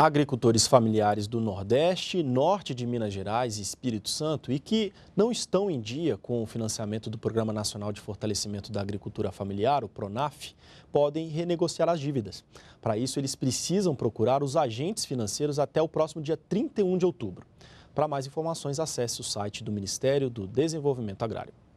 agricultores familiares do Nordeste, Norte de Minas Gerais e Espírito Santo e que não estão em dia com o financiamento do Programa Nacional de Fortalecimento da Agricultura Familiar, o PRONAF, podem renegociar as dívidas. Para isso, eles precisam procurar os agentes financeiros até o próximo dia 31 de outubro. Para mais informações, acesse o site do Ministério do Desenvolvimento Agrário.